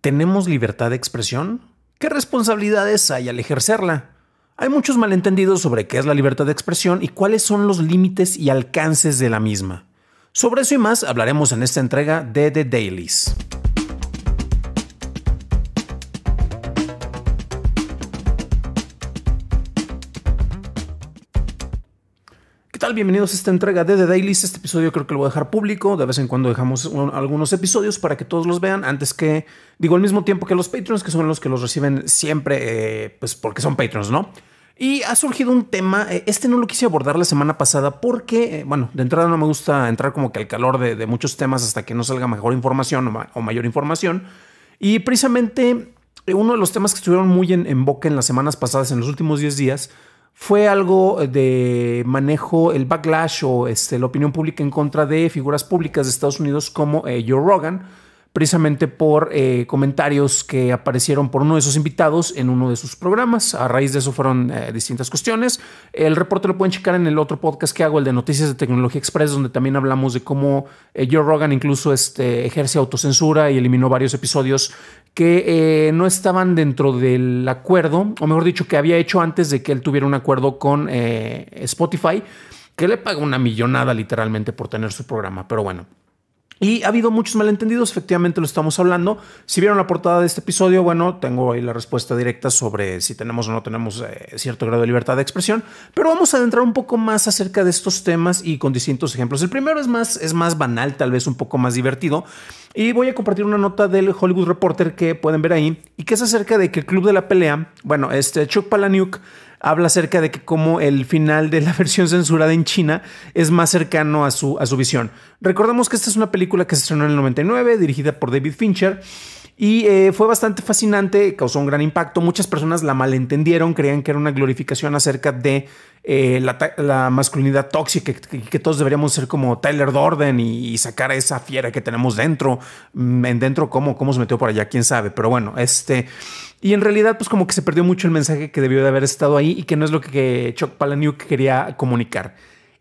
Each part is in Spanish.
¿Tenemos libertad de expresión? ¿Qué responsabilidades hay al ejercerla? Hay muchos malentendidos sobre qué es la libertad de expresión y cuáles son los límites y alcances de la misma. Sobre eso y más hablaremos en esta entrega de The Dailies. Bienvenidos a esta entrega de The Dailys, Este episodio creo que lo voy a dejar público. De vez en cuando dejamos algunos episodios para que todos los vean antes que, digo, al mismo tiempo que los Patreons, que son los que los reciben siempre, eh, pues porque son Patreons, ¿no? Y ha surgido un tema, eh, este no lo quise abordar la semana pasada porque, eh, bueno, de entrada no me gusta entrar como que al calor de, muchos temas hasta que no salga mejor información o, mayor información. Y precisamente uno de los temas que estuvieron muy en, en, boca en las semanas pasadas, en los últimos 10 días, fue algo eh, de manejo, el backlash o este, la opinión pública en contra de figuras públicas de Estados Unidos como eh, Joe Rogan precisamente por eh, comentarios que aparecieron por uno de sus invitados en uno de sus programas. A raíz de eso fueron eh, distintas cuestiones. El reporte lo pueden checar en el otro podcast que hago, el de Noticias de Tecnología Express, donde también hablamos de cómo eh, Joe Rogan incluso este, ejerce autocensura y eliminó varios episodios que no estaban dentro del acuerdo, o mejor dicho, que había hecho antes de que él tuviera un acuerdo con Spotify, que le paga una millonada literalmente por tener su programa. Pero bueno. Y ha habido muchos malentendidos, efectivamente lo estamos hablando. Si vieron la portada de este episodio, bueno, tengo ahí la respuesta directa sobre si tenemos o no tenemos eh, cierto grado de libertad de expresión, pero vamos a adentrar un poco más acerca de estos temas y con distintos ejemplos. El primero es más, es más banal, tal vez un poco más divertido, y voy a compartir una nota del Hollywood Reporter que pueden ver ahí, y que es acerca de que el Club de la Pelea, bueno, este Chuck Palahniuk, habla acerca de que como el final de la versión censurada en China es más cercano a su, a su visión. Recordemos que esta es una película que se estrenó en el 99, dirigida por David Fincher. Y eh, fue bastante fascinante, causó un gran impacto. Muchas personas la malentendieron, creían que era una glorificación acerca de eh, la, masculinidad tóxica, que, todos deberíamos ser como Tyler Dorden y, sacar a esa fiera que tenemos dentro. Mm, en dentro, ¿cómo? ¿Cómo se metió por allá? ¿Quién sabe? Pero bueno, este y en realidad, pues como que se perdió mucho el mensaje que debió de haber estado ahí y que no es lo que Chuck Palahniuk quería comunicar.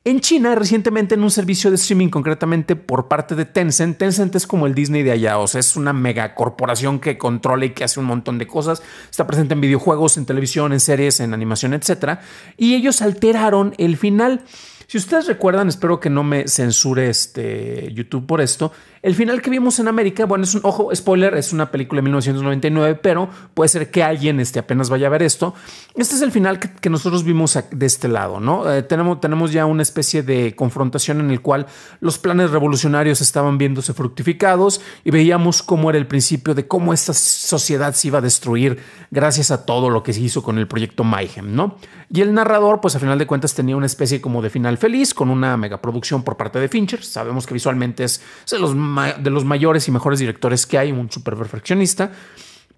En China, recientemente en un servicio de streaming, concretamente por parte de Tencent, Tencent es como el Disney de allá, o sea, es una megacorporación que controla y que hace un montón de cosas, está presente en videojuegos, en televisión, en series, en animación, etc. Y ellos alteraron el final. Si ustedes recuerdan, espero que no me censure este YouTube por esto. El final que vimos en América, bueno, es un ojo, spoiler, es una película de 1999, pero puede ser que alguien este, apenas vaya a ver esto. Este es el final que, nosotros vimos de este lado, ¿no? Eh, tenemos, tenemos ya una especie de confrontación en el cual los planes revolucionarios estaban viéndose fructificados y veíamos cómo era el principio de cómo esta sociedad se iba a destruir gracias a todo lo que se hizo con el proyecto Mayhem, ¿no? Y el narrador, pues a final de cuentas tenía una especie como de final feliz con una megaproducción por parte de Fincher. Sabemos que visualmente es de los, de los mayores y mejores directores que hay, un super perfeccionista.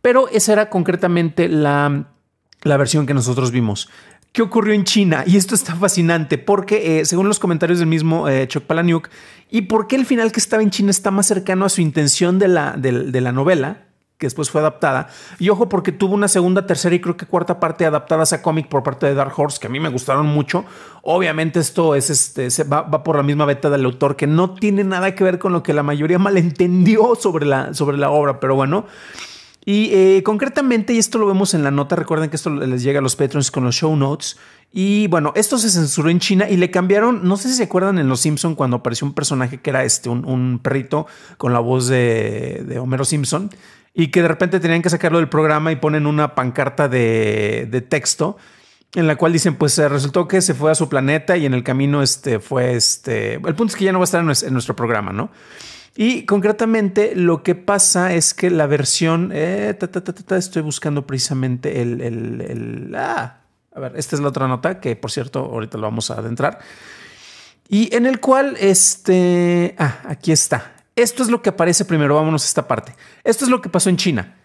Pero esa era concretamente la, la versión que nosotros vimos. ¿Qué ocurrió en China? Y esto está fascinante porque, eh, según los comentarios del mismo eh, Chuck Palahniuk, y por qué el final que estaba en China está más cercano a su intención de la, de la novela, que después fue adaptada. Y ojo, porque tuvo una segunda, tercera y creo que cuarta parte adaptadas a cómic por parte de Dark Horse, que a mí me gustaron mucho. Obviamente esto es este, se va, por la misma veta del autor, que no tiene nada que ver con lo que la mayoría malentendió sobre la, sobre la obra, pero bueno. Y eh, concretamente, y esto lo vemos en la nota, recuerden que esto les llega a los patrons con los show notes, y bueno, esto se censuró en China y le cambiaron, no sé si se acuerdan en Los Simpson cuando apareció un personaje que era este, un, perrito con la voz de, de Homero Simpson, y que de repente tenían que sacarlo del programa y ponen una pancarta de, texto en la cual dicen, pues eh, resultó que se fue a su planeta y en el camino este fue este... El punto es que ya no va a estar en nuestro programa, ¿no? Y concretamente lo que pasa es que la versión... Eh, estoy buscando precisamente el... Ah, a ver, esta es la otra nota que, por cierto, ahorita lo vamos a adentrar. Y en el cual, este... Ah, aquí está. Esto es lo que aparece primero, vámonos a esta parte. Esto es lo que pasó en China.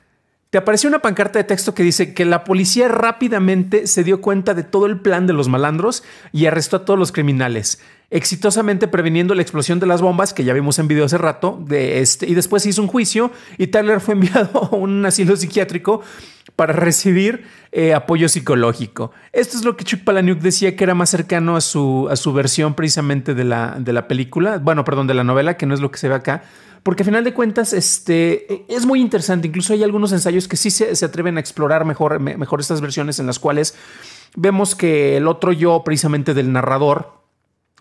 Te apareció una pancarta de texto que dice que la policía rápidamente se dio cuenta de todo el plan de los malandros y arrestó a todos los criminales exitosamente previniendo la explosión de las bombas que ya vimos en video hace rato este, y después hizo un juicio y Tyler fue enviado a un asilo psiquiátrico para recibir eh, apoyo psicológico. Esto es lo que Chuck Palahniuk decía que era más cercano a su, a su versión precisamente de la, de la película, bueno, perdón, de la novela, que no es lo que se ve acá, porque a final de cuentas este, es muy interesante. Incluso hay algunos ensayos que sí se, atreven a explorar mejor, mejor estas versiones en las cuales vemos que el otro yo precisamente del narrador,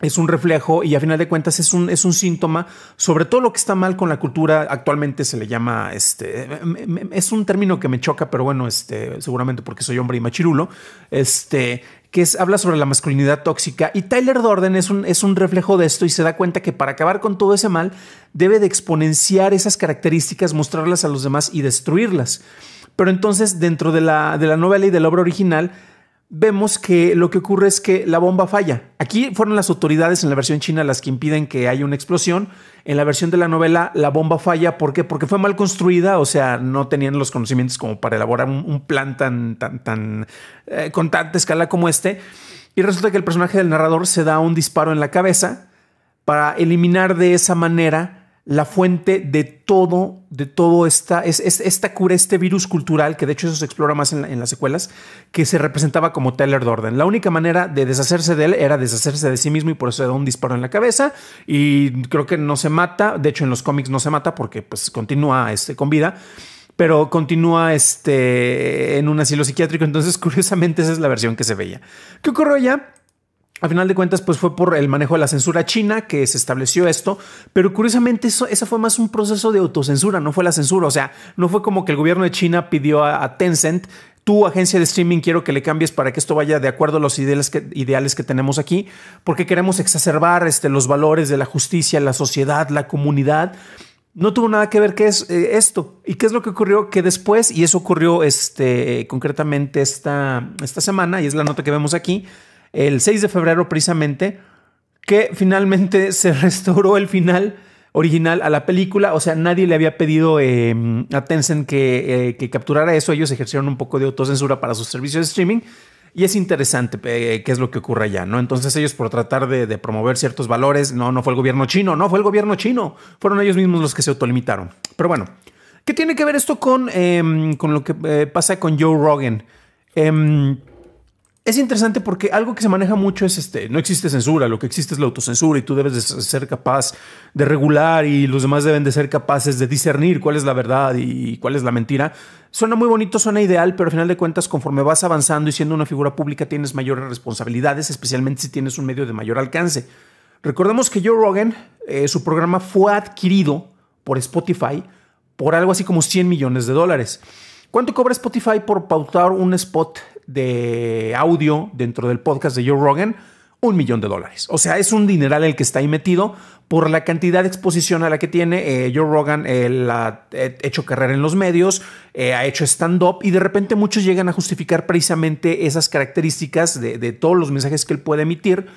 es un reflejo y a final de cuentas es un, es un síntoma sobre todo lo que está mal con la cultura. Actualmente se le llama, este, es un término que me choca, pero bueno, este, seguramente porque soy hombre y machirulo, este, que es, habla sobre la masculinidad tóxica y Tyler Dorden es un, es un reflejo de esto y se da cuenta que para acabar con todo ese mal debe de exponenciar esas características, mostrarlas a los demás y destruirlas. Pero entonces dentro de la, de la novela y de la obra original, vemos que lo que ocurre es que la bomba falla. Aquí fueron las autoridades en la versión china las que impiden que haya una explosión. En la versión de la novela, la bomba falla. ¿Por qué? Porque fue mal construida, o sea, no tenían los conocimientos como para elaborar un, plan tan, tan, tan, eh, con tanta escala como este. Y resulta que el personaje del narrador se da un disparo en la cabeza para eliminar de esa manera la fuente de todo, de todo esta, es, esta cura, este virus cultural, que de hecho eso se explora más en, las secuelas, que se representaba como Taylor Dorden. La única manera de deshacerse de él era deshacerse de sí mismo y por eso le da un disparo en la cabeza y creo que no se mata, de hecho en los cómics no se mata porque pues continúa este, con vida pero continúa este, en un asilo psiquiátrico. Entonces, curiosamente, esa es la versión que se veía. ¿Qué ocurrió allá? a final de cuentas, pues fue por el manejo de la censura china que se estableció esto, pero curiosamente eso, fue más un proceso de autocensura, no fue la censura, o sea, no fue como que el gobierno de China pidió a, Tencent, tu agencia de streaming quiero que le cambies para que esto vaya de acuerdo a los ideales que, ideales que tenemos aquí, porque queremos exacerbar este, los valores de la justicia, la sociedad, la comunidad. No tuvo nada que ver qué es eh, esto. ¿Y qué es lo que ocurrió? Que después, y eso ocurrió este, concretamente esta, esta semana, y es la nota que vemos aquí, el 6 de febrero precisamente, que finalmente se restauró el final original a la película. O sea, nadie le había pedido em, a Tencent que, eh, que, capturara eso. Ellos ejercieron un poco de autocensura para sus servicios de streaming. Y es interesante eh, qué es lo que ocurre allá, ¿no? Entonces ellos por tratar de, promover ciertos valores, no, no fue el gobierno chino, no fue el gobierno chino, fueron ellos mismos los que se autolimitaron. Pero bueno, ¿qué tiene que ver esto con, em, con lo que eh, pasa con Joe Rogan? Em, es interesante porque algo que se maneja mucho es este, no existe censura, lo que existe es la autocensura y tú debes de ser capaz de regular y los demás deben de ser capaces de discernir cuál es la verdad y cuál es la mentira. Suena muy bonito, suena ideal, pero al final de cuentas conforme vas avanzando y siendo una figura pública tienes mayores responsabilidades, especialmente si tienes un medio de mayor alcance. Recordemos que Joe Rogan, eh, su programa fue adquirido por Spotify por algo así como 100 millones de dólares. ¿Cuánto cobra Spotify por pautar un spot de audio dentro del podcast de Joe Rogan? Un millón de dólares. O sea, es un dineral el que está ahí metido por la cantidad de exposición a la que tiene. Eh, Joe Rogan ha eh, hecho carrera en los medios, eh, ha hecho stand-up y de repente muchos llegan a justificar precisamente esas características de, todos los mensajes que él puede emitir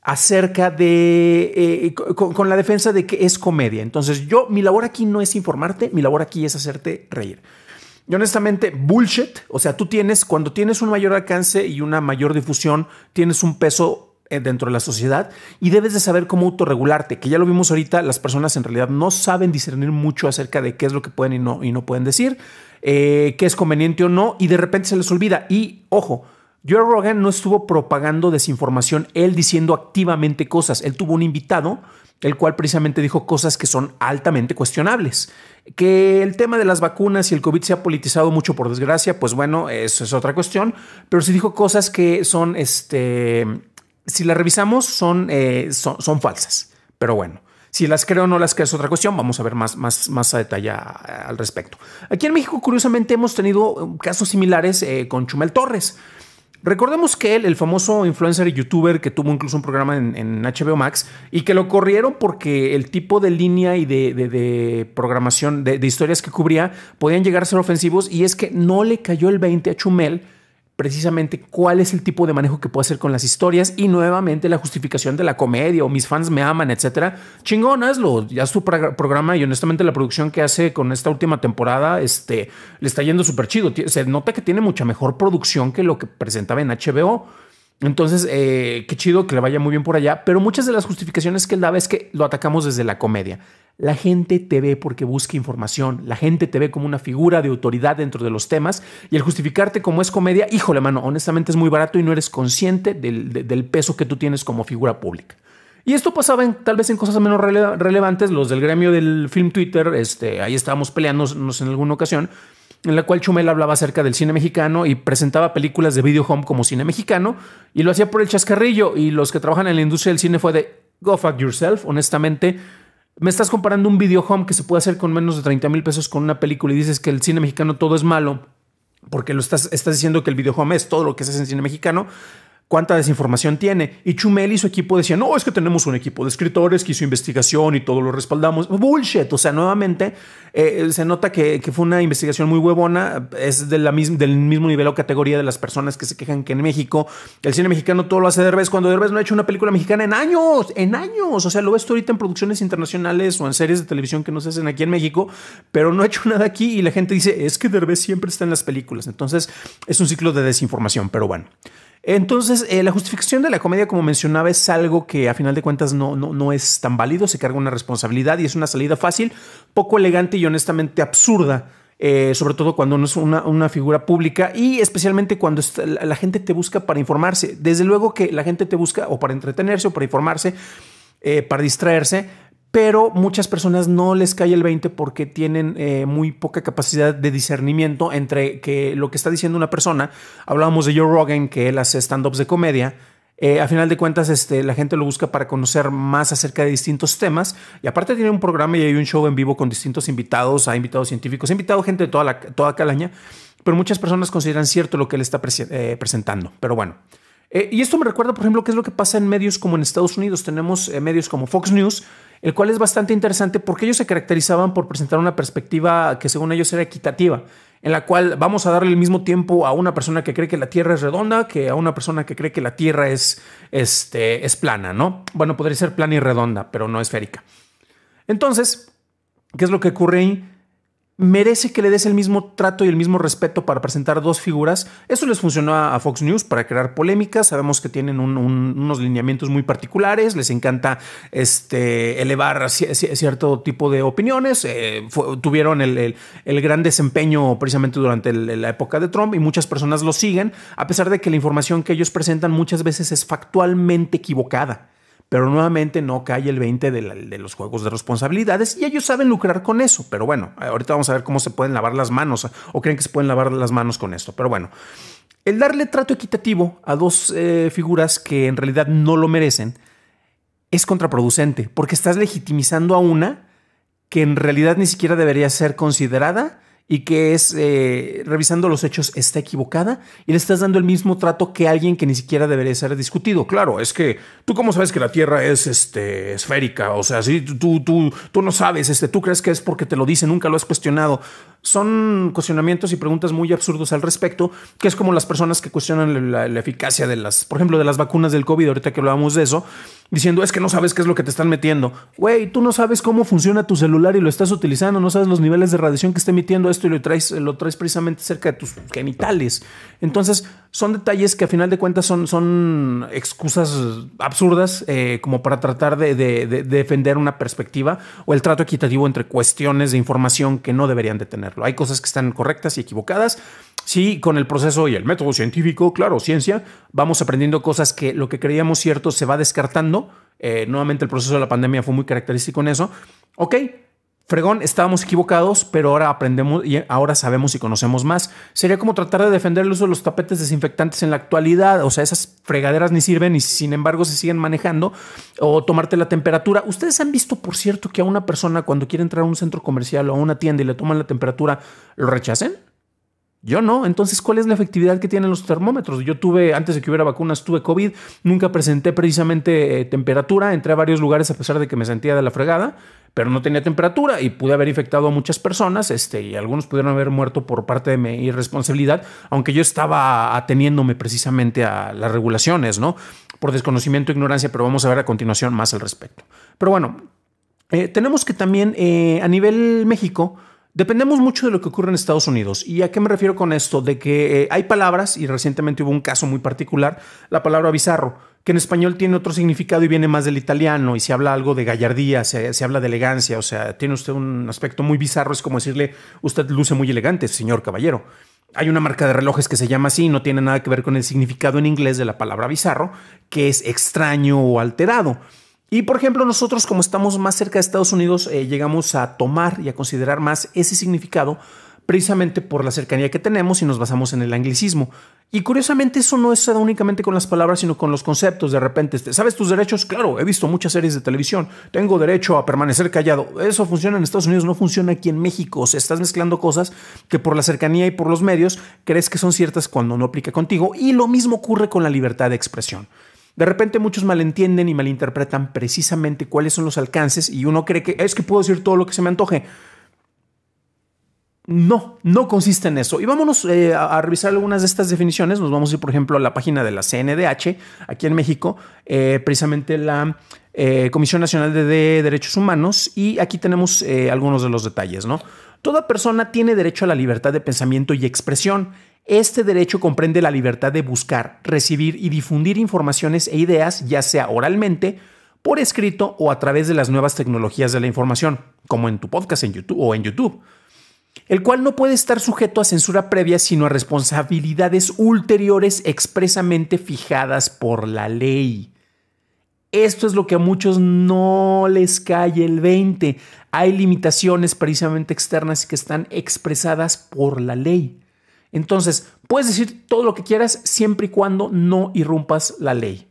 acerca de, con, con la defensa de que es comedia. Entonces yo, mi labor aquí no es informarte, mi labor aquí es hacerte reír. Y honestamente, bullshit. O sea, tú tienes, cuando tienes un mayor alcance y una mayor difusión, tienes un peso eh, dentro de la sociedad y debes de saber cómo autorregularte, que ya lo vimos ahorita, las personas en realidad no saben discernir mucho acerca de qué es lo que pueden y no, y no pueden decir, eh, qué es conveniente o no, y de repente se les olvida. Y ojo, Joe Rogan no estuvo propagando desinformación, él diciendo activamente cosas. Él tuvo un invitado, el cual precisamente dijo cosas que son altamente cuestionables. Que el tema de las vacunas y el COVID se ha politizado mucho, por desgracia, pues bueno, eso es otra cuestión. Pero sí dijo cosas que son, este, si las revisamos, son, eh, son, falsas. Pero bueno. Si las creo o no las creo es otra cuestión. Vamos a ver más, más, más a detalle al respecto. Aquí en México, curiosamente, hemos tenido um, casos similares eh, con Chumel Torres. Recordemos que él, el famoso influencer y youtuber que tuvo incluso un programa en, HBO Max y que lo corrieron porque el tipo de línea y de, programación de, de historias que cubría podían llegar a ser ofensivos y es que no le cayó el 20 a Chumel precisamente cuál es el tipo de manejo que puedo hacer con las historias y nuevamente la justificación de la comedia o mis fans me aman, etcétera. Chingón, hazlo, ya su programa y honestamente la producción que hace con esta última temporada este, le está yendo súper chido. Se nota que tiene mucha mejor producción que lo que presentaba en HBO. Entonces, eh, qué chido que le vaya muy bien por allá, pero muchas de las justificaciones que él daba es que lo atacamos desde la comedia. La gente te ve porque busca información, la gente te ve como una figura de autoridad dentro de los temas y el justificarte como es comedia, híjole mano, honestamente es muy barato y no eres consciente del, peso que tú tienes como figura pública. Y esto pasaba en, tal vez en cosas menos relevantes, los del gremio del film Twitter, este, ahí estábamos peleándonos en alguna ocasión en la cual Chumel hablaba acerca del cine mexicano y presentaba películas de video home como cine mexicano y lo hacía por el chascarrillo y los que trabajan en la industria del cine fue de go fuck yourself, honestamente. Me estás comparando un video home que se puede hacer con menos de 30 mil pesos con una película y dices que el cine mexicano todo es malo porque lo estás, estás diciendo que el video home es todo lo que se hace en cine mexicano cuánta desinformación tiene. Y Chumel y su equipo decían, no, es que tenemos un equipo de escritores que hizo investigación y todo lo respaldamos. Bullshit. O sea, nuevamente eh, se nota que, fue una investigación muy huevona. Es de la del mismo nivel o categoría de las personas que se quejan que en México el cine mexicano todo lo hace Derbez cuando Derbez no ha hecho una película mexicana en años, en años. O sea, lo ves tú ahorita en producciones internacionales o en series de televisión que no se hacen aquí en México, pero no ha hecho nada aquí y la gente dice, es que Derbez siempre está en las películas. Entonces es un ciclo de desinformación, pero bueno. Entonces, eh, la justificación de la comedia, como mencionaba, es algo que a final de cuentas no, no, es tan válido, se carga una responsabilidad y es una salida fácil, poco elegante y honestamente absurda eh, sobre todo cuando no es una, figura pública y especialmente cuando la, gente te busca para informarse. Desde luego que la gente te busca o para entretenerse o para informarse, eh, para distraerse, pero muchas personas no les cae el 20 porque tienen eh, muy poca capacidad de discernimiento entre que lo que está diciendo una persona. Hablábamos de Joe Rogan, que él hace stand-ups de comedia. Eh, a final de cuentas, este, la gente lo busca para conocer más acerca de distintos temas. Y aparte tiene un programa y hay un show en vivo con distintos invitados. ha invitados científicos, ha invitado gente de toda, la, toda calaña. Pero muchas personas consideran cierto lo que él está eh, presentando. Pero bueno. Eh, y esto me recuerda, por ejemplo, qué es lo que pasa en medios como en Estados Unidos. Tenemos eh, medios como Fox News, el cual es bastante interesante porque ellos se caracterizaban por presentar una perspectiva que según ellos era equitativa, en la cual vamos a darle el mismo tiempo a una persona que cree que la Tierra es redonda que a una persona que cree que la Tierra es, este, es plana, ¿no? Bueno, podría ser plana y redonda, pero no esférica. Entonces, ¿qué es lo que ocurre ahí? merece que le des el mismo trato y el mismo respeto para presentar dos figuras. Eso les funcionó a Fox News para crear polémicas. Sabemos que tienen unos lineamientos muy particulares, les encanta este, elevar cierto tipo de opiniones. Eh, tuvieron el, gran desempeño precisamente durante la época de Trump y muchas personas lo siguen, a pesar de que la información que ellos presentan muchas veces es factualmente equivocada pero nuevamente no cae el 20 de, los juegos de responsabilidades y ellos saben lucrar con eso. Pero bueno, ahorita vamos a ver cómo se pueden lavar las manos o creen que se pueden lavar las manos con esto. Pero bueno, el darle trato equitativo a dos eh, figuras que en realidad no lo merecen es contraproducente porque estás legitimizando a una que en realidad ni siquiera debería ser considerada y que es, eh, revisando los hechos, está equivocada y le estás dando el mismo trato que alguien que ni siquiera debería ser discutido. Claro, es que tú cómo sabes que la Tierra es este, esférica, o sea, si tú, tú, tú no sabes, este, tú crees que es porque te lo dice, nunca lo has cuestionado. Son cuestionamientos y preguntas muy absurdos al respecto, que es como las personas que cuestionan la, la eficacia de las, por ejemplo, de las vacunas del COVID, ahorita que hablábamos de eso, diciendo es que no sabes qué es lo que te están metiendo. Güey, tú no sabes cómo funciona tu celular y lo estás utilizando, no sabes los niveles de radiación que está emitiendo esto y lo traes, lo traes precisamente cerca de tus genitales. Entonces, son detalles que a final de cuentas son, son excusas absurdas eh, como para tratar de, de, defender una perspectiva o el trato equitativo entre cuestiones de información que no deberían de tenerlo. Hay cosas que están correctas y equivocadas Sí, con el proceso y el método científico, claro, ciencia, vamos aprendiendo cosas que lo que creíamos cierto se va descartando. Eh, nuevamente el proceso de la pandemia fue muy característico en eso. Ok, fregón, estábamos equivocados, pero ahora aprendemos y ahora sabemos y conocemos más. Sería como tratar de defender el uso de los tapetes desinfectantes en la actualidad. O sea, esas fregaderas ni sirven y sin embargo se siguen manejando. O tomarte la temperatura. Ustedes han visto, por cierto, que a una persona cuando quiere entrar a un centro comercial o a una tienda y le toman la temperatura, lo rechacen. Yo no. Entonces, ¿cuál es la efectividad que tienen los termómetros? Yo tuve, antes de que hubiera vacunas, tuve COVID, nunca presenté precisamente eh, temperatura, entré a varios lugares a pesar de que me sentía de la fregada, pero no tenía temperatura y pude haber infectado a muchas personas este, y algunos pudieron haber muerto por parte de mi irresponsabilidad, aunque yo estaba ateniéndome precisamente a las regulaciones, ¿no? Por desconocimiento e ignorancia, pero vamos a ver a continuación más al respecto. Pero bueno, eh, tenemos que también eh, a nivel México, Dependemos mucho de lo que ocurre en Estados Unidos. ¿Y a qué me refiero con esto? De que eh, hay palabras, y recientemente hubo un caso muy particular, la palabra bizarro, que en español tiene otro significado y viene más del italiano, y se habla algo de gallardía, se, se habla de elegancia, o sea, tiene usted un aspecto muy bizarro, es como decirle, usted luce muy elegante, señor caballero. Hay una marca de relojes que se llama así, no tiene nada que ver con el significado en inglés de la palabra bizarro, que es extraño o alterado. Y por ejemplo, nosotros como estamos más cerca de Estados Unidos, eh, llegamos a tomar y a considerar más ese significado precisamente por la cercanía que tenemos y nos basamos en el anglicismo. Y curiosamente eso no es únicamente con las palabras, sino con los conceptos. De repente, este, ¿sabes tus derechos? Claro, he visto muchas series de televisión. Tengo derecho a permanecer callado. Eso funciona en Estados Unidos, no funciona aquí en México. O sea, estás mezclando cosas que por la cercanía y por los medios crees que son ciertas cuando no aplica contigo. Y lo mismo ocurre con la libertad de expresión. De repente muchos malentienden y malinterpretan precisamente cuáles son los alcances y uno cree que es que puedo decir todo lo que se me antoje. No, no consiste en eso. Y vámonos eh, a, revisar algunas de estas definiciones. Nos vamos a ir, por ejemplo, a la página de la CNDH, aquí en México, eh, precisamente la eh, Comisión Nacional de, Derechos Humanos, y aquí tenemos algunos de los detalles, ¿no? Toda persona tiene derecho a la libertad de pensamiento y expresión. Este derecho comprende la libertad de buscar, recibir y difundir informaciones e ideas, ya sea oralmente, por escrito o a través de las nuevas tecnologías de la información, como en tu podcast en YouTube o en YouTube, el cual no puede estar sujeto a censura previa, sino a responsabilidades ulteriores expresamente fijadas por la ley. Esto es lo que a muchos no les cae el 20. Hay limitaciones precisamente externas que están expresadas por la ley. Entonces, puedes decir todo lo que quieras siempre y cuando no irrumpas la ley.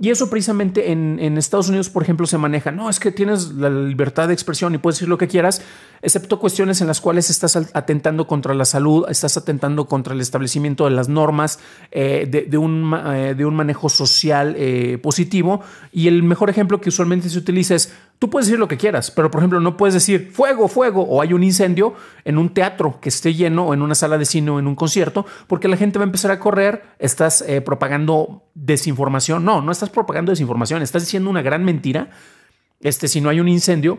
Y eso precisamente en, Estados Unidos, por ejemplo, se maneja. No, es que tienes la libertad de expresión y puedes decir lo que quieras, excepto cuestiones en las cuales estás atentando contra la salud, estás atentando contra el establecimiento de las normas, eh, de, un, eh, de, un, manejo social eh, positivo. Y el mejor ejemplo que usualmente se utiliza es, Tú puedes decir lo que quieras, pero por ejemplo no puedes decir fuego, fuego o hay un incendio en un teatro que esté lleno o en una sala de cine o en un concierto, porque la gente va a empezar a correr, estás eh, propagando desinformación. No, no estás propagando desinformación, estás diciendo una gran mentira. Este, si no hay un incendio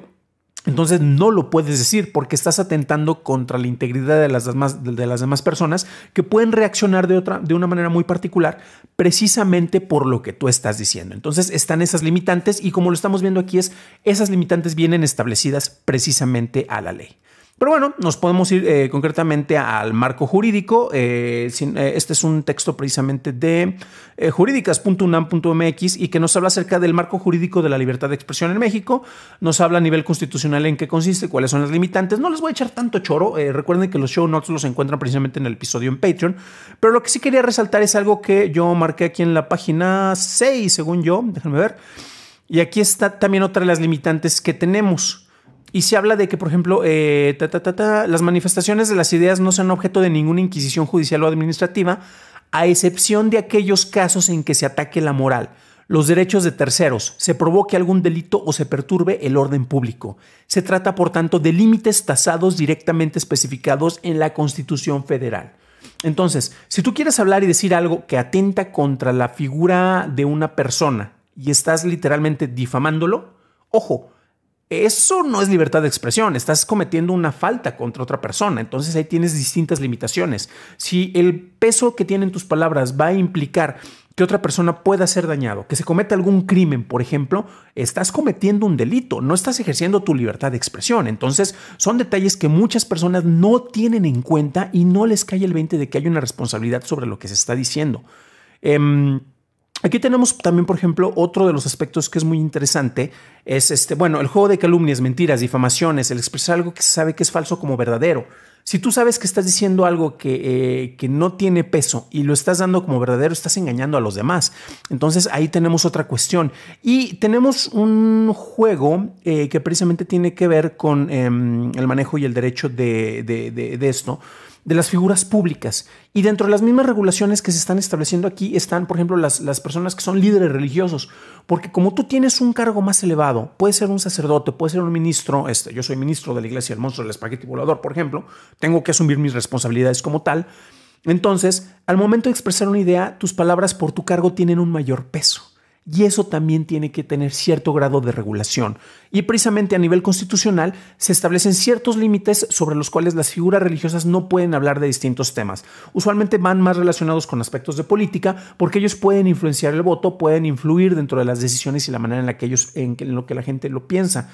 entonces no lo puedes decir porque estás atentando contra la integridad de las demás, de las demás personas que pueden reaccionar de, otra, de una manera muy particular precisamente por lo que tú estás diciendo. Entonces están esas limitantes y como lo estamos viendo aquí es, esas limitantes vienen establecidas precisamente a la ley. Pero bueno, nos podemos ir eh, concretamente al marco jurídico. Eh, eh, este es un texto precisamente de jurídicas.unam.mx y que nos habla acerca del marco jurídico de la libertad de expresión en México. Nos habla a nivel constitucional en qué consiste, cuáles son las limitantes. No les voy a echar tanto choro. recuerden que los show notes los encuentran precisamente en el episodio en Patreon. Pero lo que sí quería resaltar es algo que yo marqué aquí en la página 6, según yo. Déjenme ver. Y aquí está también otra de las limitantes que tenemos. Y se habla de que, por ejemplo, eh, las manifestaciones de las ideas no sean objeto de ninguna inquisición judicial o administrativa, a excepción de aquellos casos en que se ataque la moral, los derechos de terceros, se provoque algún delito o se perturbe el orden público. Se trata, por tanto, de límites tasados directamente especificados en la Constitución Federal. Entonces, si tú quieres hablar y decir algo que atenta contra la figura de una persona y estás literalmente difamándolo, ojo, eso no es libertad de expresión, estás cometiendo una falta contra otra persona, entonces ahí tienes distintas limitaciones. Si el peso que tienen tus palabras va a implicar que otra persona pueda ser dañado, que se cometa algún crimen, por ejemplo, estás cometiendo un delito, no estás ejerciendo tu libertad de expresión. Entonces, son detalles que muchas personas no tienen en cuenta y no les cae el 20 de que hay una responsabilidad sobre lo que se está diciendo. Em, Aquí tenemos también, por ejemplo, otro de los aspectos que es muy interesante, es este, bueno, el juego de calumnias, mentiras, difamaciones, el expresar algo que se sabe que es falso como verdadero. Si tú sabes que estás diciendo algo que, eh, que, no tiene peso y lo estás dando como verdadero, estás engañando a los demás. Entonces ahí tenemos otra cuestión. Y tenemos un juego eh, que precisamente tiene que ver con em, el manejo y el derecho de esto de las figuras públicas. Y dentro de las mismas regulaciones que se están estableciendo aquí están, por ejemplo, las, las personas que son líderes religiosos, porque como tú tienes un cargo más elevado, puede ser un sacerdote, puede ser un ministro, este, yo soy ministro de la iglesia del monstruo del espagueti volador, por ejemplo, tengo que asumir mis responsabilidades como tal. Entonces, al momento de expresar una idea, tus palabras por tu cargo tienen un mayor peso y eso también tiene que tener cierto grado de regulación. Y precisamente a nivel constitucional se establecen ciertos límites sobre los cuales las figuras religiosas no pueden hablar de distintos temas. Usualmente van más relacionados con aspectos de política porque ellos pueden influenciar el voto, pueden influir dentro de las decisiones y la manera en la que ellos en, lo que la gente lo piensa.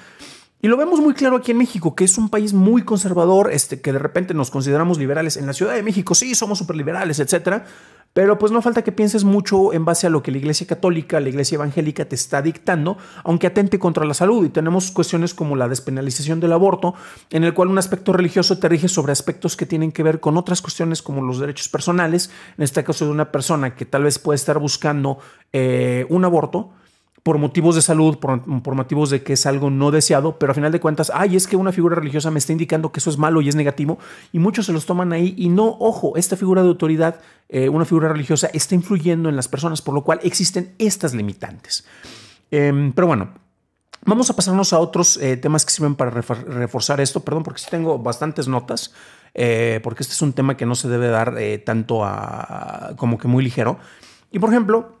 Y lo vemos muy claro aquí en México, que es un país muy conservador, este, que de repente nos consideramos liberales. En la Ciudad de México sí, somos súper liberales, etcétera. Pero pues no falta que pienses mucho en base a lo que la Iglesia Católica, la Iglesia Evangélica te está dictando, aunque atente contra la salud. Y tenemos cuestiones como la despenalización del aborto, en el cual un aspecto religioso te rige sobre aspectos que tienen que ver con otras cuestiones como los derechos personales, en este caso de una persona que tal vez puede estar buscando eh, un aborto por motivos de salud, por, motivos de que es algo no deseado, pero a final de cuentas, ay, es que una figura religiosa me está indicando que eso es malo y es negativo, y muchos se los toman ahí y no, ojo, esta figura de autoridad, eh, una figura religiosa, está influyendo en las personas, por lo cual existen estas limitantes. Em, pero bueno, Vamos a pasarnos a otros eh, temas que sirven para reforzar esto, perdón, porque sí tengo bastantes notas, eh, porque este es un tema que no se debe dar tanto a, como que muy ligero. Y por ejemplo,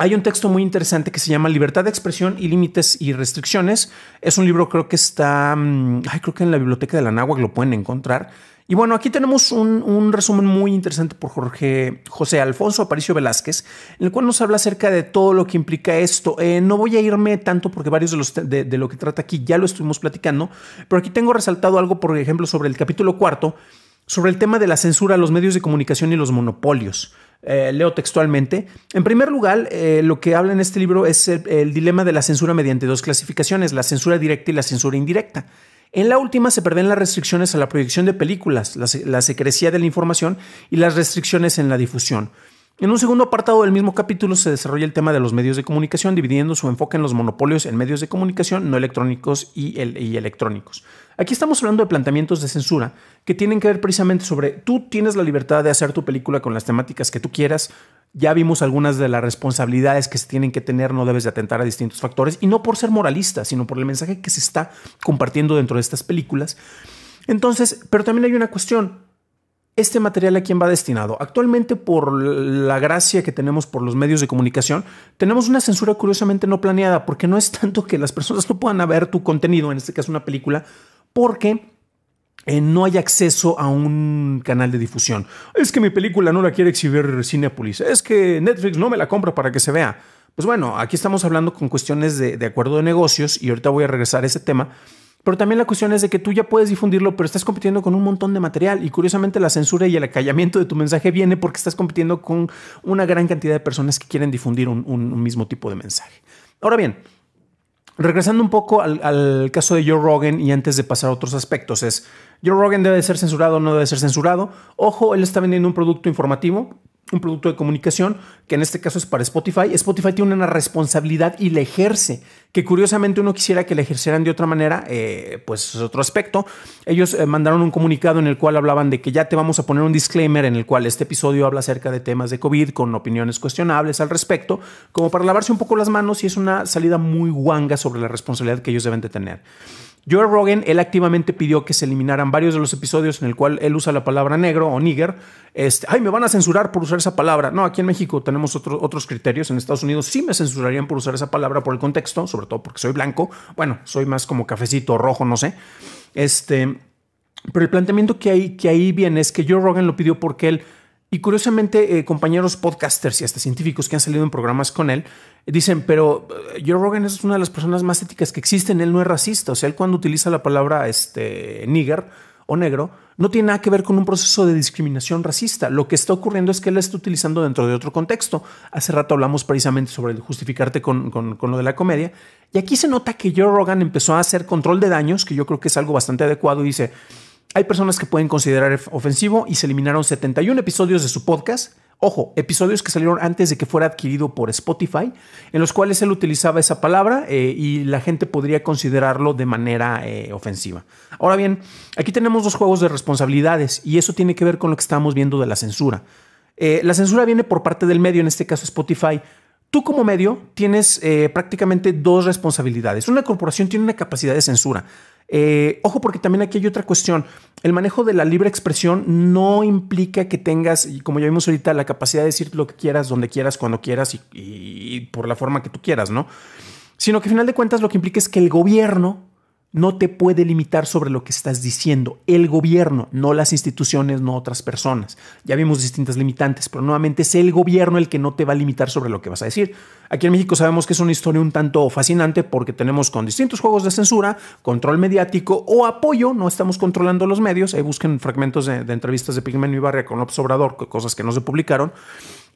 hay un texto muy interesante que se llama Libertad de Expresión y Límites y Restricciones. Es un libro, creo que está, mm, creo que en la biblioteca de la Náhuac lo pueden encontrar. Y bueno, aquí tenemos un, resumen muy interesante por Jorge José Alfonso Aparicio Velázquez, en el cual nos habla acerca de todo lo que implica esto. Eh, no voy a irme tanto porque varios de, los, de lo que trata aquí ya lo estuvimos platicando, pero aquí tengo resaltado algo, por ejemplo, sobre el capítulo cuarto, sobre el tema de la censura a los medios de comunicación y los monopolios. Eh, leo textualmente. En primer lugar, eh, lo que habla en este libro es el, dilema de la censura mediante dos clasificaciones, la censura directa y la censura indirecta. En la última se prevén las restricciones a la proyección de películas, la, secrecía de la información y las restricciones en la difusión. En un segundo apartado del mismo capítulo se desarrolla el tema de los medios de comunicación, dividiendo su enfoque en los monopolios en medios de comunicación no electrónicos y electrónicos. Aquí estamos hablando de planteamientos de censura que tienen que ver precisamente sobre tú tienes la libertad de hacer tu película con las temáticas que tú quieras. Ya vimos algunas de las responsabilidades que se tienen que tener, no debes de atentar a distintos factores, y no por ser moralista, sino por el mensaje que se está compartiendo dentro de estas películas. Entonces, pero también hay una cuestión, este material a quién va destinado. Actualmente, por la gracia que tenemos por los medios de comunicación, tenemos una censura curiosamente no planeada, porque no es tanto que las personas no puedan ver tu contenido, en este caso una película, porque eh, no hay acceso a un canal de difusión. Es que mi película no la quiere exhibir Cinepolis. Es que Netflix no me la compra para que se vea. Pues bueno, aquí estamos hablando con cuestiones de, acuerdo de negocios y ahorita voy a regresar a ese tema. Pero también la cuestión es de que tú ya puedes difundirlo, pero estás compitiendo con un montón de material y curiosamente la censura y el acallamiento de tu mensaje viene porque estás compitiendo con una gran cantidad de personas que quieren difundir un mismo tipo de mensaje. Ahora bien, Regresando un poco al, caso de Joe Rogan y antes de pasar a otros aspectos, es Joe Rogan debe ser censurado o no debe ser censurado. Ojo, él está vendiendo un producto informativo un producto de comunicación, que en este caso es para Spotify. Spotify tiene una responsabilidad y la ejerce, que curiosamente uno quisiera que la ejercieran de otra manera, eh, pues es otro aspecto. Ellos eh, mandaron un comunicado en el cual hablaban de que ya te vamos a poner un disclaimer en el cual este episodio habla acerca de temas de COVID con opiniones cuestionables al respecto, como para lavarse un poco las manos y es una salida muy guanga sobre la responsabilidad que ellos deben de tener. Joe Rogan, él activamente pidió que se eliminaran varios de los episodios en el cual él usa la palabra negro o nigger. Este, ay, me van a censurar por usar esa palabra. No, aquí en México tenemos otros criterios. En Estados Unidos sí me censurarían por usar esa palabra por el contexto, sobre todo porque soy blanco. Bueno, soy más como cafecito rojo, no sé. Este, pero el planteamiento que, hay, que ahí viene es que Joe Rogan lo pidió porque él y curiosamente, eh, compañeros podcasters y hasta científicos que han salido en programas con él eh, dicen, pero eh, Joe Rogan es una de las personas más éticas que existen, él no es racista, o sea, él cuando utiliza la palabra este, nigger o negro, no tiene nada que ver con un proceso de discriminación racista. Lo que está ocurriendo es que él la está utilizando dentro de otro contexto. Hace rato hablamos precisamente sobre justificarte con, con, lo de la comedia. Y aquí se nota que Joe Rogan empezó a hacer control de daños, que yo creo que es algo bastante adecuado. Y dice, hay personas que pueden considerar ofensivo y se eliminaron 71 episodios de su podcast. Ojo, episodios que salieron antes de que fuera adquirido por Spotify, en los cuales él utilizaba esa palabra eh, y la gente podría considerarlo de manera eh, ofensiva. Ahora bien, aquí tenemos dos juegos de responsabilidades y eso tiene que ver con lo que estamos viendo de la censura. Eh, la censura viene por parte del medio, en este caso Spotify. Tú como medio tienes prácticamente dos responsabilidades. Una corporación tiene una capacidad de censura. Eh, ojo, porque también aquí hay otra cuestión. El manejo de la libre expresión no implica que tengas, como ya vimos ahorita, la capacidad de decir lo que quieras, donde quieras, cuando quieras y, y por la forma que tú quieras, ¿no? Sino que al final de cuentas lo que implica es que el gobierno no te puede limitar sobre lo que estás diciendo. El gobierno, no las instituciones, no otras personas. Ya vimos distintas limitantes, pero nuevamente es el gobierno el que no te va a limitar sobre lo que vas a decir. Aquí en México sabemos que es una historia un tanto fascinante porque tenemos con distintos juegos de censura, control mediático o apoyo, no estamos controlando los medios. Ahí busquen fragmentos de, entrevistas de Pigmen y Barria con López Obrador, cosas que no se publicaron.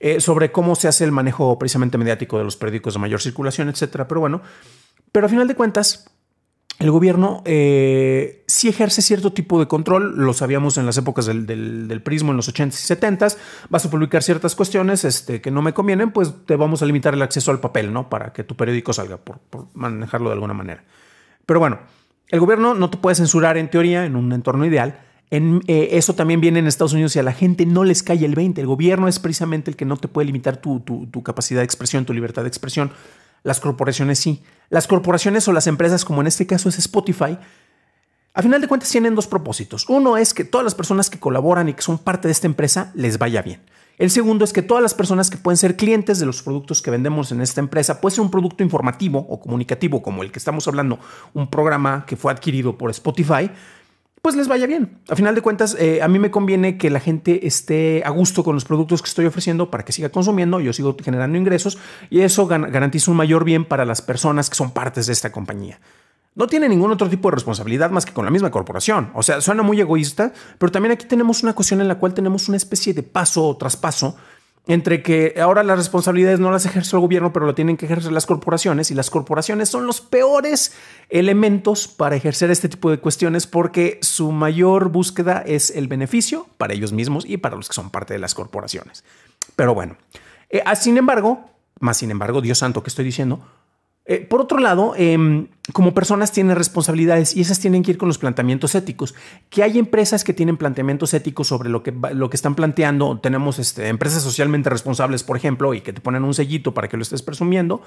Eh, sobre cómo se hace el manejo precisamente mediático de los periódicos de mayor circulación, etcétera. Pero bueno, pero a final de cuentas, el gobierno si eh, sí ejerce cierto tipo de control, lo sabíamos en las épocas del, prismo, en los 80s y 70 vas a publicar ciertas cuestiones este, que no me convienen, pues te vamos a limitar el acceso al papel, ¿no? Para que tu periódico salga, por, manejarlo de alguna manera. Pero bueno, el gobierno no te puede censurar en teoría, en un entorno ideal, en, eh, eso también viene en Estados Unidos y a la gente no les cae el 20. El gobierno es precisamente el que no te puede limitar tu, capacidad de expresión, tu libertad de expresión. Las corporaciones sí. Las corporaciones o las empresas, como en este caso es Spotify, a final de cuentas tienen dos propósitos. Uno es que todas las personas que colaboran y que son parte de esta empresa les vaya bien. El segundo es que todas las personas que pueden ser clientes de los productos que vendemos en esta empresa, puede ser un producto informativo o comunicativo como el que estamos hablando, un programa que fue adquirido por Spotify, pues les vaya bien. A final de cuentas, eh, a mí me conviene que la gente esté a gusto con los productos que estoy ofreciendo para que siga consumiendo, yo sigo generando ingresos y eso garantiza un mayor bien para las personas que son partes de esta compañía. No tiene ningún otro tipo de responsabilidad más que con la misma corporación. O sea, suena muy egoísta, pero también aquí tenemos una cuestión en la cual tenemos una especie de paso o traspaso entre que ahora las responsabilidades no las ejerce el gobierno, pero lo tienen que ejercer las corporaciones y las corporaciones son los peores elementos para ejercer este tipo de cuestiones porque su mayor búsqueda es el beneficio para ellos mismos y para los que son parte de las corporaciones. Pero bueno, eh, ah, sin embargo, más sin embargo, Dios santo, que estoy diciendo? Eh, por otro lado, em, como personas tienen responsabilidades y esas tienen que ir con los planteamientos éticos. Que hay empresas que tienen planteamientos éticos sobre lo que, lo que están planteando. Tenemos este, empresas socialmente responsables, por ejemplo, y que te ponen un sellito para que lo estés presumiendo.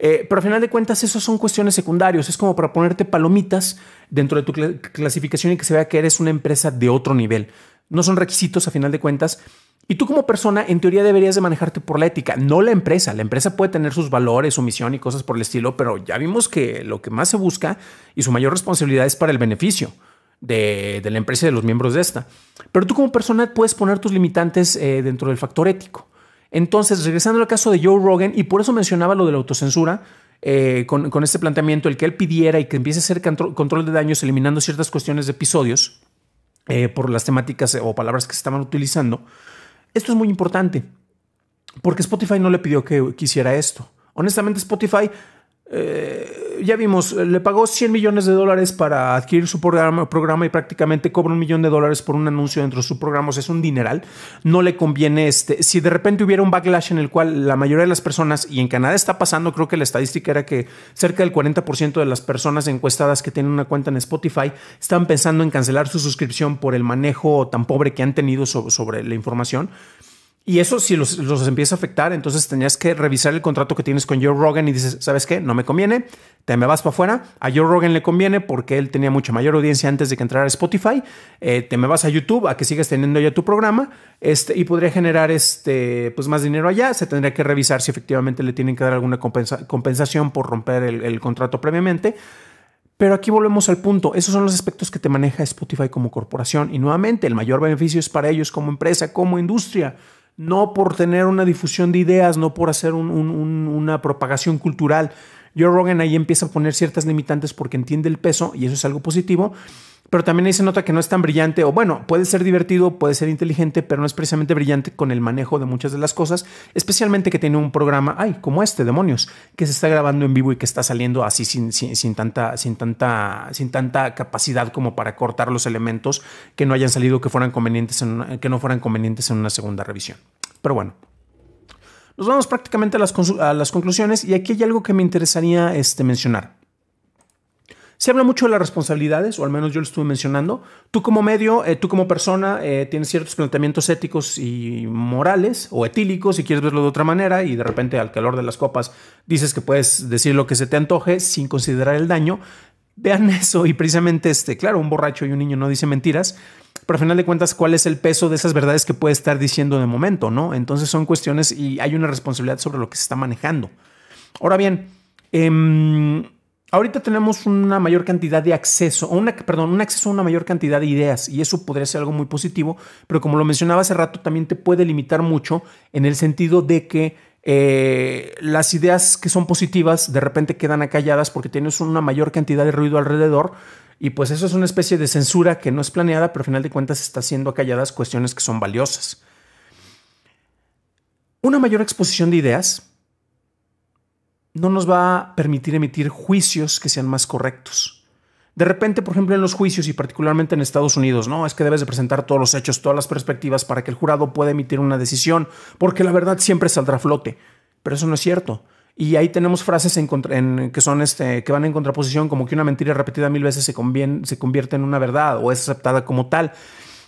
Eh, pero al final de cuentas, esas son cuestiones secundarias. Es como para ponerte palomitas dentro de tu clasificación y que se vea que eres una empresa de otro nivel no son requisitos a final de cuentas. Y tú como persona, en teoría, deberías de manejarte por la ética, no la empresa. La empresa puede tener sus valores, su misión y cosas por el estilo, pero ya vimos que lo que más se busca y su mayor responsabilidad es para el beneficio de, la empresa y de los miembros de esta. Pero tú como persona puedes poner tus limitantes eh, dentro del factor ético. Entonces, regresando al caso de Joe Rogan, y por eso mencionaba lo de la autocensura, eh, con, este planteamiento, el que él pidiera y que empiece a hacer control de daños eliminando ciertas cuestiones de episodios, eh, por las temáticas o palabras que se estaban utilizando. Esto es muy importante porque Spotify no le pidió que, quisiera esto. Honestamente, Spotify eh, ya vimos, eh, le pagó 100 millones de dólares para adquirir su programa, y prácticamente cobra un millón de dólares por un anuncio dentro de sus programas es un dineral. No le conviene este. Si de repente hubiera un backlash en el cual la mayoría de las personas, y en Canadá está pasando, creo que la estadística era que cerca del 40% de las personas encuestadas que tienen una cuenta en Spotify están pensando en cancelar su suscripción por el manejo tan pobre que han tenido sobre la información. Y eso si los, los, empieza a afectar, entonces tenías que revisar el contrato que tienes con Joe Rogan y dices, ¿sabes qué? No me conviene, te me vas para afuera. A Joe Rogan le conviene porque él tenía mucha mayor audiencia antes de que entrara a Spotify. Eh, te me vas a YouTube a que sigas teniendo ya tu programa este, y podría generar este, pues más dinero allá. Se tendría que revisar si efectivamente le tienen que dar alguna compensación por romper el, el contrato previamente. Pero aquí volvemos al punto, esos son los aspectos que te maneja Spotify como corporación y nuevamente el mayor beneficio es para ellos como empresa, como industria no por tener una difusión de ideas, no por hacer una propagación cultural. Joe Rogan ahí empieza a poner ciertas limitantes porque entiende el peso y eso es algo positivo. Pero también ahí se nota que no es tan brillante, o bueno, puede ser divertido, puede ser inteligente, pero no es precisamente brillante con el manejo de muchas de las cosas, especialmente que tiene un programa, ay, como este, demonios, que se está grabando en vivo y que está saliendo así sin, sin, tanta, sin, tanta, sin tanta capacidad como para cortar los elementos que no hayan salido, que, fueran convenientes que no fueran convenientes en una segunda revisión. Pero bueno. Nos vamos prácticamente a las, a las conclusiones y aquí hay algo que me interesaría este, mencionar. Se habla mucho de las responsabilidades, o al menos yo lo estuve mencionando. Tú como medio, eh, tú como persona, eh, tienes ciertos planteamientos éticos y morales, o etílicos, si quieres verlo de otra manera, y de repente al calor de las copas dices que puedes decir lo que se te antoje sin considerar el daño. Vean eso y precisamente, este, claro, un borracho y un niño no dicen mentiras, pero al final de cuentas, ¿cuál es el peso de esas verdades que puede estar diciendo de momento, no? Entonces son cuestiones y hay una responsabilidad sobre lo que se está manejando. Ahora bien, en em, Ahorita tenemos una mayor cantidad de acceso, una, perdón, un acceso a una mayor cantidad de ideas y eso podría ser algo muy positivo, pero como lo mencionaba hace rato, también te puede limitar mucho en el sentido de que eh, las ideas que son positivas de repente quedan acalladas porque tienes una mayor cantidad de ruido alrededor y pues eso es una especie de censura que no es planeada, pero al final de cuentas está siendo acalladas cuestiones que son valiosas. Una mayor exposición de ideas no nos va a permitir emitir juicios que sean más correctos. De repente, por ejemplo, en los juicios y particularmente en Estados Unidos, no, es que debes de presentar todos los hechos, todas las perspectivas para que el jurado pueda emitir una decisión, porque la verdad siempre saldrá flote. Pero eso no es cierto. Y ahí tenemos frases en que son este, que van en contraposición, como que una mentira repetida mil veces se, se convierte en una verdad o es aceptada como tal.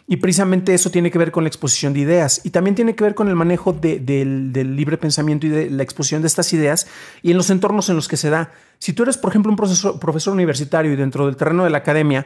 Y precisamente eso tiene que ver con la exposición de ideas y también tiene que ver con el manejo del, libre pensamiento y de la exposición de estas ideas y en los entornos en los que se da. Si tú eres, por ejemplo, un profesor universitario y dentro del terreno de la academia,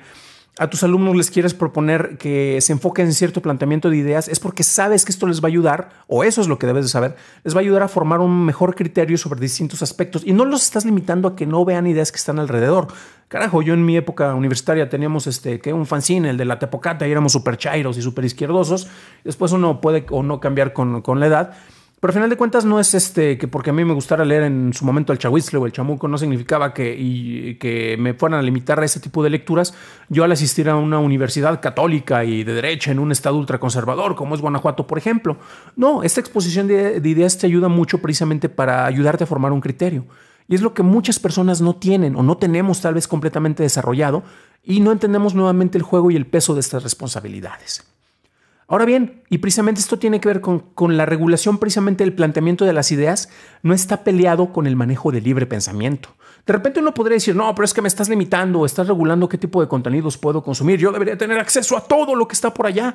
a tus alumnos les quieres proponer que se enfoquen en cierto planteamiento de ideas, es porque sabes que esto les va a ayudar, o eso es lo que debes de saber, les va a ayudar a formar un mejor criterio sobre distintos aspectos y no los estás limitando a que no vean ideas que están alrededor. Carajo, yo en mi época universitaria teníamos este, que un fanzine, el de la tepocata, y éramos súper chairos y súper izquierdosos. Después uno puede o no cambiar con, con la edad pero al final de cuentas no es este que porque a mí me gustara leer en su momento el Chahuizle o el Chamuco no significaba que, y, que me fueran a limitar a ese tipo de lecturas. Yo al asistir a una universidad católica y de derecha en un estado ultraconservador como es Guanajuato, por ejemplo. No, esta exposición de ideas te ayuda mucho precisamente para ayudarte a formar un criterio. Y es lo que muchas personas no tienen o no tenemos tal vez completamente desarrollado y no entendemos nuevamente el juego y el peso de estas responsabilidades. Ahora bien, y precisamente esto tiene que ver con, la regulación precisamente el planteamiento de las ideas, no está peleado con el manejo del libre pensamiento. De repente uno podría decir, no, pero es que me estás limitando, estás regulando qué tipo de contenidos puedo consumir, yo debería tener acceso a todo lo que está por allá.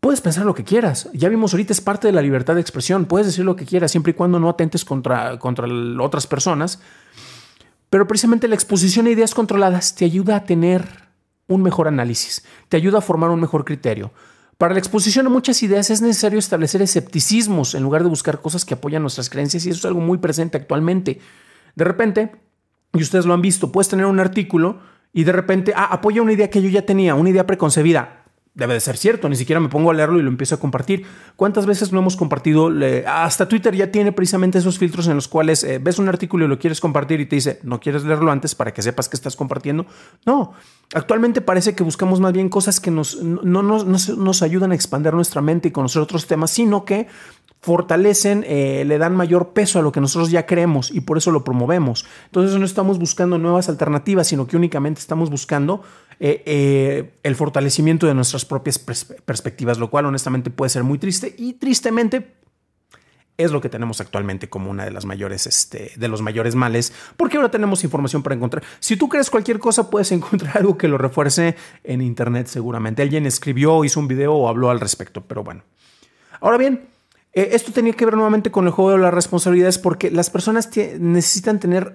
Puedes pensar lo que quieras, ya vimos ahorita es parte de la libertad de expresión, puedes decir lo que quieras siempre y cuando no atentes contra, contra otras personas, pero precisamente la exposición a ideas controladas te ayuda a tener un mejor análisis, te ayuda a formar un mejor criterio para la exposición a muchas ideas es necesario establecer escepticismos en lugar de buscar cosas que apoyan nuestras creencias y eso es algo muy presente actualmente. De repente, y ustedes lo han visto, puedes tener un artículo y de repente, ah, apoya una idea que yo ya tenía, una idea preconcebida debe de ser cierto, ni siquiera me pongo a leerlo y lo empiezo a compartir. ¿Cuántas veces no hemos compartido? hasta Twitter ya tiene precisamente esos filtros en los cuales eh, ves un artículo y lo quieres compartir y te dice, no quieres leerlo antes para que sepas que estás compartiendo. No, actualmente parece que buscamos más bien cosas que nos, no, nos ayudan a expandir nuestra mente y conocer otros temas, sino que fortalecen, eh, le dan mayor peso a lo que nosotros ya creemos y por eso lo promovemos. Entonces no estamos buscando nuevas alternativas, sino que únicamente estamos buscando eh, eh, el fortalecimiento de nuestras propias perspectivas, lo cual honestamente puede ser muy triste y tristemente es lo que tenemos actualmente como una de las mayores, este, de los mayores males, porque ahora tenemos información para encontrar. Si tú crees cualquier cosa, puedes encontrar algo que lo refuerce en Internet seguramente. Alguien escribió, hizo un video o habló al respecto, pero bueno. Ahora bien, eh, esto tenía que ver nuevamente con el juego de las responsabilidades, porque las personas necesitan tener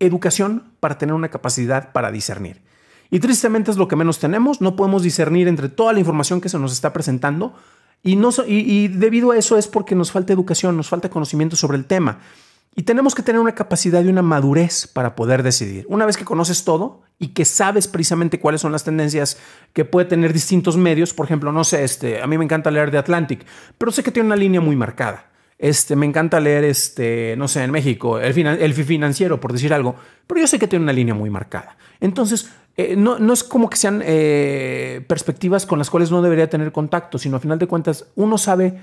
educación para tener una capacidad para discernir. Y tristemente es lo que menos tenemos, no podemos discernir entre toda la información que se nos está presentando y, no, y, debido a eso es porque nos falta educación, nos falta conocimiento sobre el tema. Y tenemos que tener una capacidad y una madurez para poder decidir. Una vez que conoces todo y que sabes precisamente cuáles son las tendencias que puede tener distintos medios, por ejemplo, no sé, este, a mí me encanta leer de Atlantic, pero sé que tiene una línea muy marcada. Este, me encanta leer, este, no sé, en México, el, el financiero, por decir algo, pero yo sé que tiene una línea muy marcada. Entonces, eh, no, es como que sean eh, perspectivas con las cuales no debería tener contacto, sino a final de cuentas uno sabe,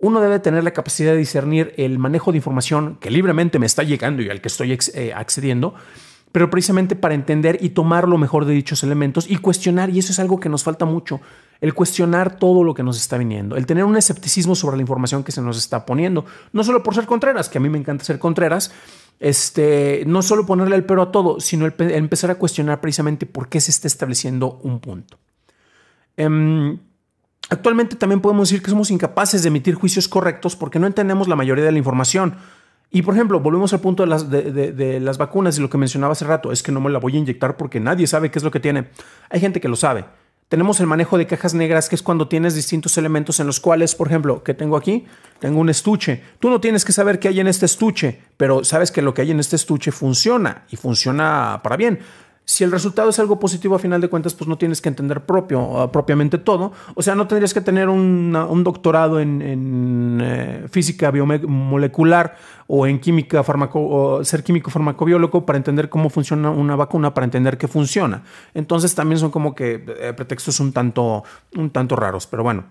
uno debe tener la capacidad de discernir el manejo de información que libremente me está llegando y al que estoy eh, accediendo, pero precisamente para entender y tomar lo mejor de dichos elementos y cuestionar, y eso es algo que nos falta mucho, el cuestionar todo lo que nos está viniendo, el tener un escepticismo sobre la información que se nos está poniendo, no solo por ser contreras, que a mí me encanta ser contreras, este, no solo ponerle el pero a todo, sino empezar a cuestionar precisamente por qué se está estableciendo un punto. Em, actualmente también podemos decir que somos incapaces de emitir juicios correctos porque no entendemos la mayoría de la información. Y por ejemplo, volvemos al punto de las, de las vacunas y lo que mencionaba hace rato, es que no me la voy a inyectar porque nadie sabe qué es lo que tiene. Hay gente que lo sabe. Tenemos el manejo de cajas negras, que es cuando tienes distintos elementos en los cuales, por ejemplo, que tengo aquí, tengo un estuche. Tú no tienes que saber qué hay en este estuche, pero sabes que lo que hay en este estuche funciona y funciona para bien si el resultado es algo positivo, a final de cuentas, pues no tienes que entender propio, ah, propiamente todo. O sea, no tendrías que tener un doctorado en, eh, física biomolecular o en química, farmaco, ser químico farmacobiólogo para entender cómo funciona una vacuna, para entender que funciona. Entonces también son como que eh, pretextos un tanto, un tanto raros, pero bueno.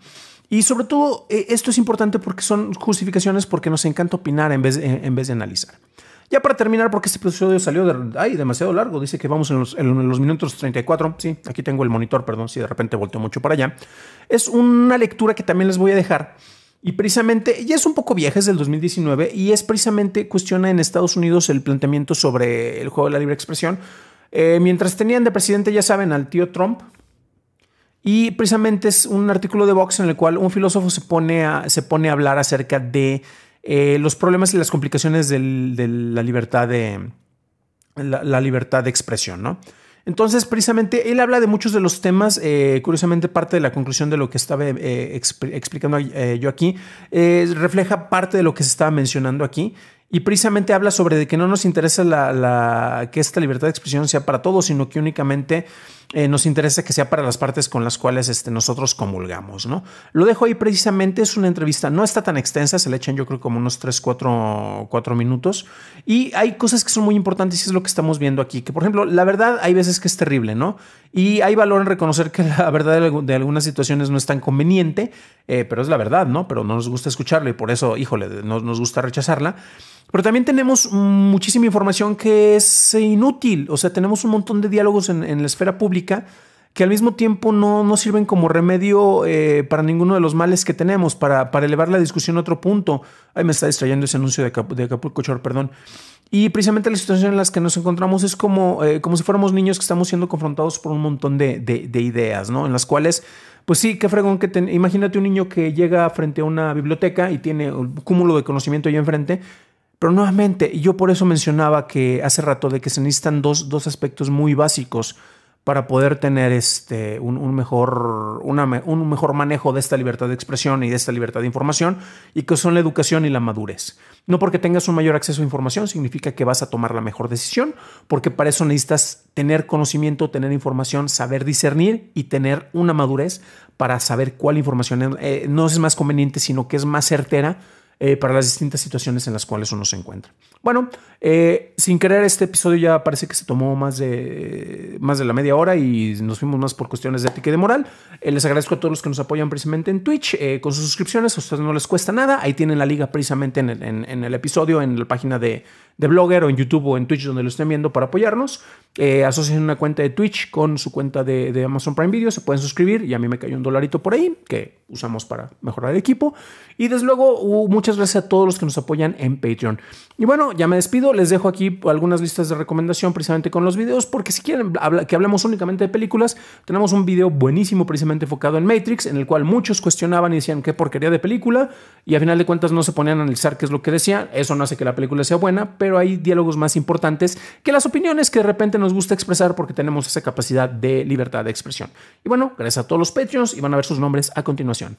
Y sobre todo, eh, esto es importante porque son justificaciones porque nos encanta opinar en vez, en vez de analizar. Ya para terminar, porque este episodio salió de, demasiado largo, dice que vamos en los, minutos 34. Sí, aquí tengo el monitor, perdón, si de repente volteo mucho para allá. Es una lectura que también les voy a dejar. Y precisamente, ya es un poco vieja, es del 2019, y es precisamente, cuestiona en Estados Unidos el planteamiento sobre el juego de la libre expresión. Eh, mientras tenían de presidente, ya saben, al tío Trump, y precisamente es un artículo de Vox en el cual un filósofo se pone a, se pone a hablar acerca de eh, los problemas y las complicaciones de la libertad de, la, libertad de expresión, ¿no? Entonces, precisamente, él habla de muchos de los temas, eh, curiosamente parte de la conclusión de lo que estaba eh, explicando yo aquí, refleja parte de lo que se estaba mencionando aquí y precisamente habla sobre de que no nos interesa la, que esta libertad de expresión sea para todos, sino que únicamente eh, nos interesa que sea para las partes con las cuales este, nosotros comulgamos. ¿no? Lo dejo ahí precisamente, es una entrevista, no está tan extensa, se le echan yo creo como unos 3, 4, cuatro minutos. Y hay cosas que son muy importantes y es lo que estamos viendo aquí, que por ejemplo, la verdad hay veces que es terrible, ¿no? Y hay valor en reconocer que la verdad de algunas situaciones no es tan conveniente, eh, pero es la verdad, ¿no? Pero no nos gusta escucharlo y por eso, híjole, no, nos gusta rechazarla. Pero también tenemos muchísima información que es inútil, o sea, tenemos un montón de diálogos en, la esfera pública que al mismo tiempo no, no sirven como remedio eh, para ninguno de los males que tenemos, para, para, elevar la discusión a otro punto. Ay, me está distrayendo ese anuncio de, de perdón. Y precisamente la situación en la que nos encontramos es como, eh, como si fuéramos niños que estamos siendo confrontados por un montón de, ideas, ¿no? En las cuales, pues sí, qué fregón que... Imagínate un niño que llega frente a una biblioteca y tiene un cúmulo de conocimiento ahí enfrente pero nuevamente, yo por eso mencionaba que hace rato de que se necesitan dos, dos aspectos muy básicos para poder tener este, un, mejor, un mejor manejo de esta libertad de expresión y de esta libertad de información, y que son la educación y la madurez. No porque tengas un mayor acceso a información significa que vas a tomar la mejor decisión, porque para eso necesitas tener conocimiento, tener información, saber discernir y tener una madurez para saber cuál información eh, no es más conveniente, sino que es más certera eh, para las distintas situaciones en las cuales uno se encuentra. Bueno, eh, sin querer este episodio ya parece que se tomó más de, más de la media hora y nos fuimos más por cuestiones de ética y de moral. Eh, les agradezco a todos los que nos apoyan precisamente en Twitch con sus suscripciones, a ustedes no les cuesta nada, ahí tienen la liga precisamente en el episodio, en la página de de Blogger o en YouTube o en Twitch donde lo estén viendo para apoyarnos. Eh, asocien una cuenta de Twitch con su cuenta de, Amazon Prime Video, se pueden suscribir y a mí me cayó un dolarito por ahí que usamos para mejorar el equipo. Y desde luego, muchas gracias a todos los que nos apoyan en Patreon. Y bueno, ya me despido, les dejo aquí algunas listas de recomendación precisamente con los videos, porque si quieren que hablemos únicamente de películas, tenemos un video buenísimo precisamente enfocado en Matrix, en el cual muchos cuestionaban y decían qué porquería de película, y a final de cuentas no se ponían a analizar qué es lo que decían, eso no hace que la película sea buena, pero pero hay diálogos más importantes que las opiniones que de repente nos gusta expresar porque tenemos esa capacidad de libertad de expresión. Y bueno, gracias a todos los Patreons y van a ver sus nombres a continuación.